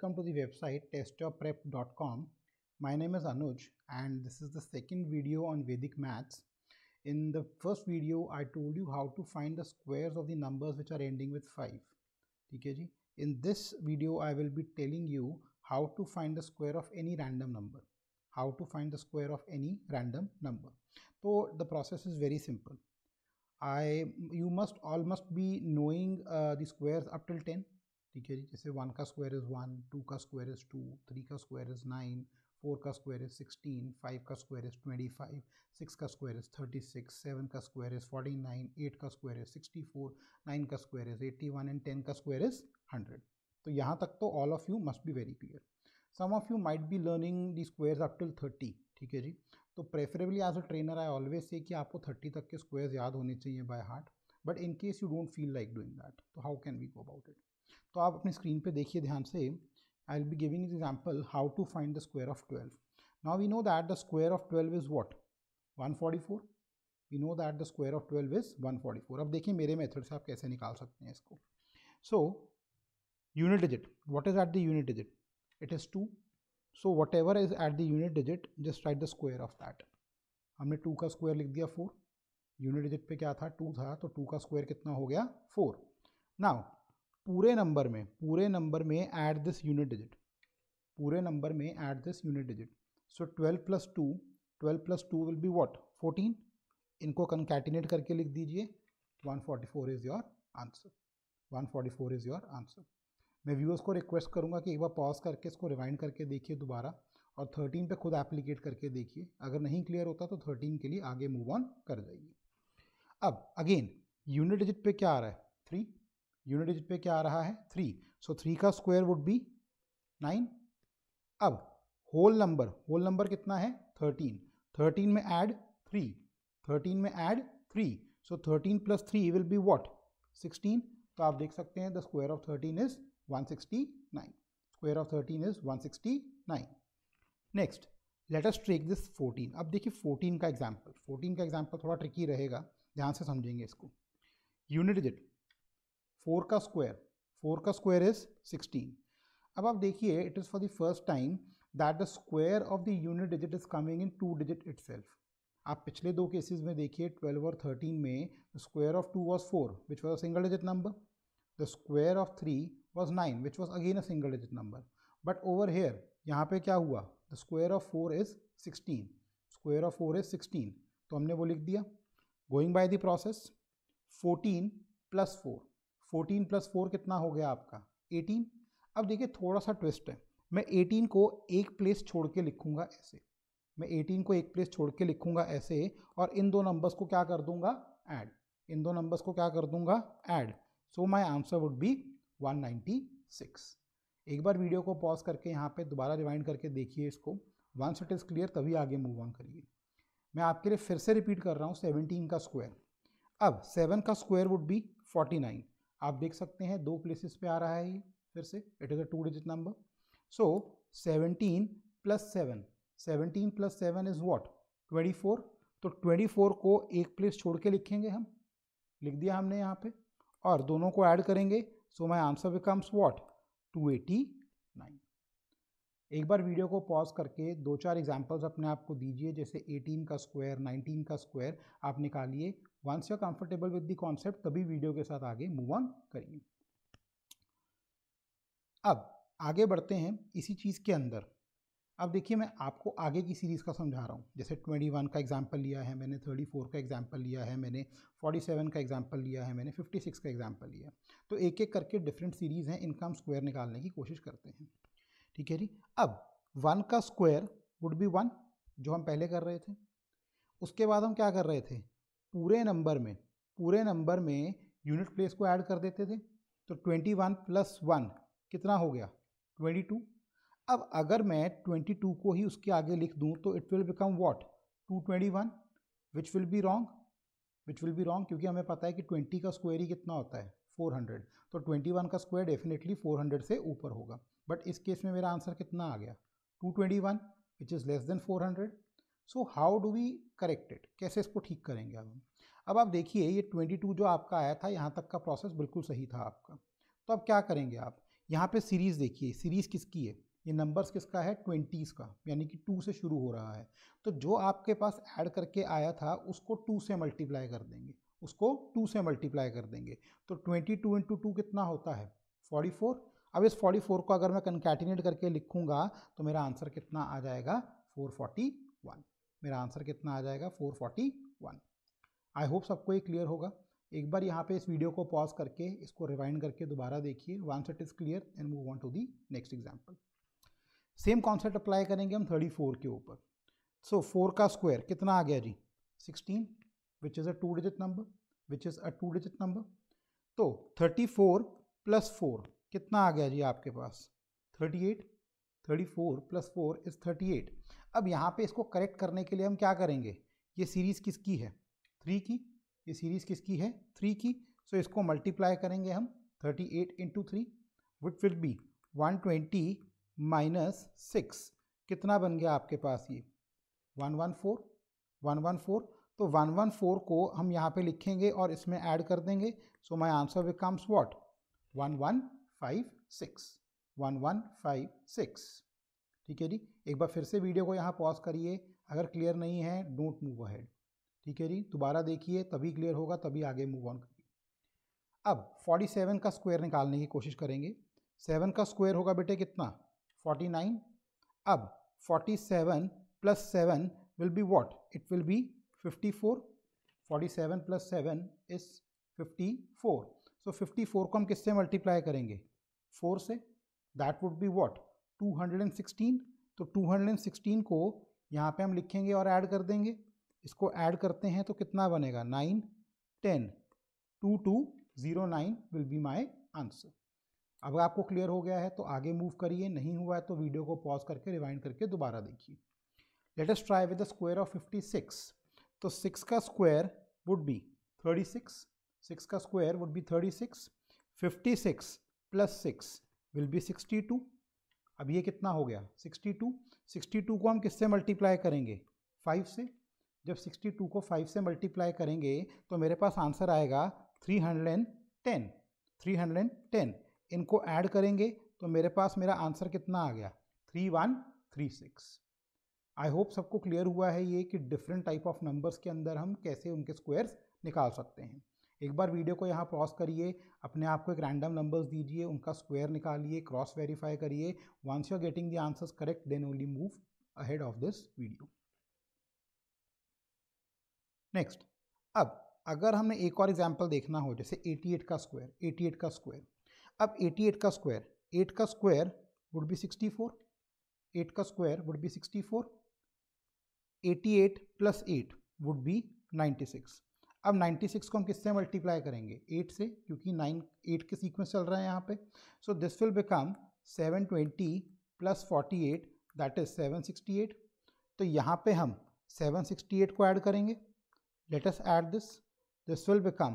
welcome to the website testyourprep.com. My name is Anuj and this is the second video on Vedic maths. In the first video, I told you how to find the squares of the numbers which are ending with 5. Okay, In this video, I will be telling you how to find the square of any random number. How to find the square of any random number. So the process is very simple. I you must all must be knowing uh, the squares up till 10 ठीक है जी जैसे one का square is one two का square is two three का square is nine four का square is sixteen five का square is twenty five six का square is thirty six seven का square is forty nine eight का square is sixty four nine का square is eighty one and ten का square is hundred तो यहाँ तक तो all of you must be very clear some of you might be learning the squares up till thirty ठीक है जी तो preferably as a trainer I always say कि आपको थर्टी तक के स्क्वायर्स याद होने चाहिए by heart but in case you don't feel like doing that तो how can we go about it तो आप अपनी स्क्रीन पे देखिए ध्यान से I will be giving example how to find the square of twelve now we know that the square of twelve is what one forty four we know that the square of twelve is one forty four अब देखिए मेरे method से आप कैसे निकाल सकते हैं इसको so unit digit what is at the unit digit it is two so whatever is at the unit digit just write the square of that हमने टू का स्क्वायर लिख दिया फोर यूनिट डिजिट पे क्या था to था तो to का स्क्वायर कितना हो गया फोर नाउ पूरे नंबर में पूरे नंबर में ऐड दिस यूनिट डिजिट पूरे नंबर में add this unit digit so twelve plus two twelve plus two will be what fourteen इनको कंकैटिनेट करके लिख दीजिए one forty four is your answer one forty four is your answer मैं viewers को request करूंगा कि एक बार पॉज करके इसको रिवाइंड करके देखिए दोबारा और थर्टीन पे खुद एप्लीकेट करके देखिए अगर नहीं क्लियर होता तो थर्टीन के लिए आगे मूव ऑन कर जाइए अब अगेन यूनिट डिजिट पे क्या आ रहा है थ्री यूनिट डिजिट पे क्या आ रहा है थ्री सो थ्री का स्क्वायर वुड बी नाइन अब होल नंबर होल नंबर कितना है थर्टीन थर्टीन में ऐड थ्री थर्टीन में add three so thirteen plus three will be what sixteen तो आप देख सकते हैं the square of thirteen is one sixty nine square of thirteen is one sixty nine next let's track this fourteen अब देखिए fourteen का example fourteen का example थोड़ा ट्रिकी रहेगा ध्यान से समझेंगे इसको यूनिट डिजिट फोर का स्क्वायर फोर का स्क्वायर इज सिक्सटीन अब आप देखिए it is for the first time that the square of the unit digit is coming in two digit it आप पिछले दो केसेस में देखिए 12 और 13 में square of two was four which was a single digit number the square of three was nine which was again a single digit number but over here यहाँ पे क्या हुआ the square of four is sixteen square of four is sixteen तो हमने वो लिख दिया going by the process fourteen plus four fourteen plus four कितना हो गया आपका एटीन अब देखिए थोड़ा सा ट्विस्ट है मैं एटीन को एक प्लेस छोड़ के लिखूँगा ऐसे मैं एटीन को एक प्लेस छोड़ के लिखूँगा ऐसे और इन दो नंबर्स को क्या कर दूंगा ऐड इन दो नंबर्स को क्या कर दूंगा add so my answer would be 196 एक बार वीडियो को पॉज करके यहाँ पे दोबारा रिवाइंड करके देखिए इसको वंस इट इज़ क्लियर तभी आगे मूव ऑन करिए मैं आपके लिए फिर से रिपीट कर रहा हूँ सेवनटीन का स्क्वायर अब सेवन का स्क्वायर वुड बी फोर्टी आप देख सकते हैं दो प्लेसेस पे आ रहा है ये फिर से it is a two digit number so seventeen plus seven seventeen plus seven is what twenty four तो ट्वेंटी फोर को एक प्लेस छोड़ के लिखेंगे हम लिख दिया हमने यहाँ पे और दोनों को ऐड करेंगे so my answer becomes what two eighty nine एक बार वीडियो को पॉज करके दो चार एग्जांपल्स अपने आप को दीजिए जैसे 18 का स्क्वायर 19 का स्क्वायर आप निकालिए once you are comfortable with the concept तभी वीडियो के साथ आगे मूव ऑन करेंगे अब आगे बढ़ते हैं इसी चीज़ के अंदर अब देखिए मैं आपको आगे की सीरीज़ का समझा रहा हूँ जैसे 21 का एग्जाम्पल लिया है मैंने 34 का एग्जाम्पल लिया है मैंने 47 का एग्जाम्पल लिया है मैंने 56 का एग्जाम्पल लिया तो एक एक करके डिफरेंट सीरीज़ हैं इनका हम स्क्वायर निकालने की कोशिश करते हैं ठीक है जी अब वन का स्क्वायर वुड बी वन जो हम पहले कर रहे थे उसके बाद हम क्या कर रहे थे पूरे नंबर में पूरे नंबर में यूनिट प्लेस को ऐड कर देते थे तो 21 वन प्लस वन कितना हो गया 22 अब अगर मैं 22 को ही उसके आगे लिख दूं तो it will become what 221 which will be wrong which will be wrong क्योंकि हमें पता है कि 20 का स्क्वायर ही कितना होता है 400 तो 21 का स्क्वायर डेफिनेटली 400 से ऊपर होगा बट इस केस में मेरा आंसर कितना आ गया 221 which is less than 400 so how do we correct it कैसे इसको ठीक करेंगे अब हम अब आप देखिए ये 22 जो आपका आया था यहाँ तक का प्रोसेस बिल्कुल सही था आपका तो अब क्या करेंगे आप यहाँ पे सीरीज़ देखिए सीरीज़ किसकी है ये नंबर्स किसका है ट्वेंटीज़ का यानी कि टू से शुरू हो रहा है तो जो आपके पास ऐड करके आया था उसको टू से मल्टीप्लाई कर देंगे उसको टू से मल्टीप्लाई कर देंगे तो ट्वेंटी टू इंटू टू कितना होता है फोर्टी फोर अब इस फोर्टी फोर को अगर मैं कंकैटिनेट करके लिखूंगा तो मेरा आंसर कितना आ जाएगा फोर फोर्टी वन मेरा आंसर कितना आ जाएगा 441 आई होप सबको ये क्लियर होगा एक बार यहाँ पे इस वीडियो को पॉज करके इसको रिवाइंड करके दोबारा देखिए once it is clear and move on to the next example same concept apply करेंगे हम 34 के ऊपर सो फोर का स्क्वायर कितना आ गया जी 16 which is a two digit number which is a two digit number तो 34 फोर प्लस फोर कितना आ गया जी आपके पास 38 34 प्लस फोर इज़ एट अब यहाँ पे इसको करेक्ट करने के लिए हम क्या करेंगे ये सीरीज़ किसकी है थ्री की ये सीरीज़ किसकी है थ्री की सो so, इसको मल्टीप्लाई करेंगे हम thirty eight into three would will be one twenty minus six कितना बन गया आपके पास ये one one four one one four तो वन वन फोर को हम यहाँ पे लिखेंगे और इसमें ऐड कर देंगे so my answer becomes what one one five six one one five six ठीक है जी एक बार फिर से वीडियो को यहाँ पॉज करिए अगर क्लियर नहीं है डोंट मूव अहेड ठीक है जी दोबारा देखिए तभी क्लियर होगा तभी आगे मूव ऑन करिए अब 47 का स्क्वायर निकालने की कोशिश करेंगे 7 का स्क्वायर होगा बेटे कितना 49 अब 47 plus seven will be what it will be 54 47 plus seven is four so fifty 54 को हम किससे मल्टीप्लाई करेंगे 4 say that would be what 216 तो 216 को यहाँ पे हम लिखेंगे और ऐड कर देंगे इसको ऐड करते हैं तो कितना बनेगा nine ten two two zero nine will be my answer अब आपको क्लियर हो गया है तो आगे मूव करिए नहीं हुआ है तो वीडियो को पॉज करके रिवाइंड करके दोबारा देखिए let try with the square of 56 तो 6 का स्क्वायर वुड बी 36 6 का square would be 36 56 plus six will be two अब ये कितना हो गया 62 62 को हम किससे मल्टीप्लाई करेंगे 5 से जब 62 को 5 से मल्टीप्लाई करेंगे तो मेरे पास आंसर आएगा 310 310 इनको ऐड करेंगे तो मेरे पास मेरा आंसर कितना आ गया 3136 आई होप सबको क्लियर हुआ है ये कि डिफरेंट टाइप ऑफ नंबर्स के अंदर हम कैसे उनके स्क्वायर्स निकाल सकते हैं एक बार वीडियो को यहाँ पॉज करिए अपने आप को एक रैंडम नंबर्स दीजिए उनका स्क्वायर निकालिए क्रॉस वेरीफाई करिए once you are getting the answers correct then only move ahead of this video next अब अगर हमें एक और एग्जाम्पल देखना हो जैसे 88 का स्क्वायर 88 का स्क्वायर अब 88 का स्क्वायर 8 का स्क्वायर वुड बी 64 8 का square would be 64 88 plus 8 would be 96 अब 96 को हम किससे मल्टीप्लाई करेंगे 8 से क्योंकि 9 8 के सीक्वेंस चल रहा है यहाँ पे so this will become 720 plus eight that is 768 तो यहाँ पे हम 768 को ऐड करेंगे let us add this this will become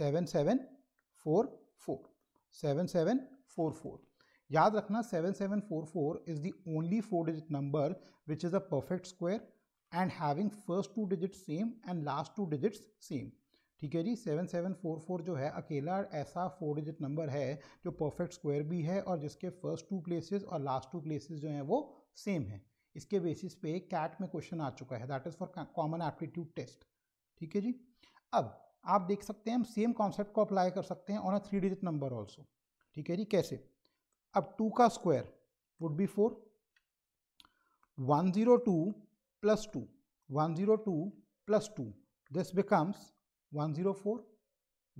7744 7744 याद रखना 7744 is the only four digit number which is a perfect square and having first two digit same and last two digits same ठीक है जी सेवन सेवन फोर फोर जो है अकेला ऐसा four digit number है जो परफेक्ट स्क्वायर भी है और जिसके फर्स्ट टू प्लेसेस और लास्ट टू प्लेसेस जो हैं वो सेम है इसके बेसिस पे कैट में क्वेश्चन आ चुका है that is for common aptitude test ठीक है जी अब आप देख सकते हैं हम सेम कॉन्सेप्ट को अप्लाई कर सकते हैं on a three digit number also ठीक है जी कैसे अब टू का square would be four one zero two plus 2 102 plus 2 this becomes 104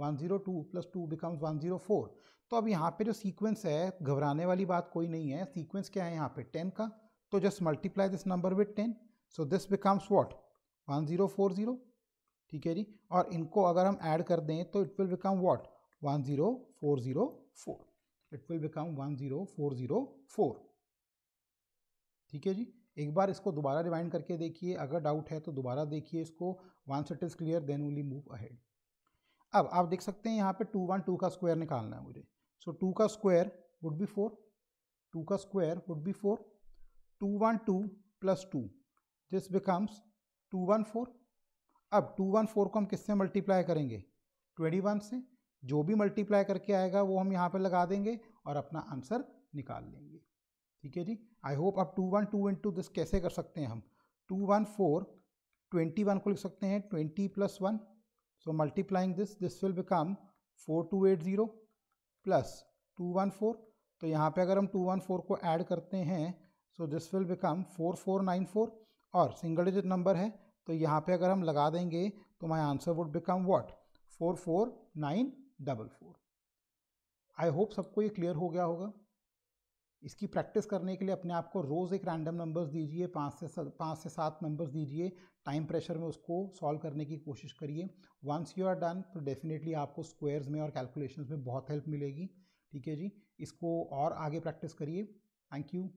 102 plus two becomes 104 तो अब यहाँ पे जो सीक्वेंस है घबराने वाली बात कोई नहीं है सीक्वेंस क्या है यहाँ पे 10 का तो just multiply this number with 10 so this becomes what 1040 ठीक है जी और इनको अगर हम ऐड कर दें तो it will become what 10404 it will become 10404 ठीक है जी एक बार इसको दोबारा रिवाइंड करके देखिए अगर डाउट है तो दोबारा देखिए इसको once it is clear then only move ahead अब आप देख सकते हैं यहाँ पे टू वन टू का स्क्वायर निकालना है मुझे सो टू का square would be four two का square would be four two one two plus two this becomes two one four अब टू वन फोर को हम किससे मल्टीप्लाई करेंगे ट्वेंटी वन से जो भी मल्टीप्लाई करके आएगा वो हम यहाँ पे लगा देंगे और अपना आंसर निकाल लेंगे ठीक है जी आई होप आप two one two two this कैसे कर सकते हैं हम two one four twenty one को लिख सकते हैं twenty plus one so multiplying this this will become four two eight zero plus two one four तो यहाँ पे अगर हम टू वन फोर को ऐड करते हैं so this will become four four nine four और सिंगल डिजिट नंबर है तो यहाँ पे अगर हम लगा देंगे तो my answer would become what four four nine double four I hope सबको ये क्लियर हो गया होगा इसकी प्रैक्टिस करने के लिए अपने आप को रोज़ एक रैंडम नंबर्स दीजिए पाँच से पाँच से सात नंबर्स दीजिए टाइम प्रेशर में उसको सॉल्व करने की कोशिश करिए वंस यू आर डन तो डेफिनेटली आपको स्क्वेयर्स में और कैलकुलेशंस में बहुत हेल्प मिलेगी ठीक है जी इसको और आगे प्रैक्टिस करिए थैंक यू